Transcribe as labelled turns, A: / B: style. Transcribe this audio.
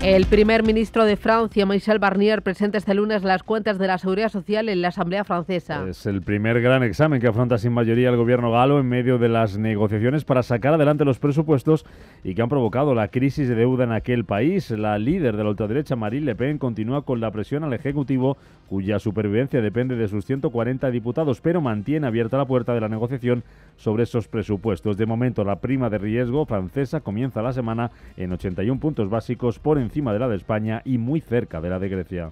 A: El primer ministro de Francia, Michel Barnier, presenta este lunes las cuentas de la Seguridad Social en la Asamblea Francesa.
B: Es el primer gran examen que afronta sin mayoría el gobierno galo en medio de las negociaciones para sacar adelante los presupuestos y que han provocado la crisis de deuda en aquel país. La líder de la ultraderecha, Marine Le Pen, continúa con la presión al Ejecutivo, cuya supervivencia depende de sus 140 diputados, pero mantiene abierta la puerta de la negociación sobre esos presupuestos. De momento, la prima de riesgo francesa comienza la semana en 81 puntos básicos por encima de la de España y muy cerca de la de Grecia.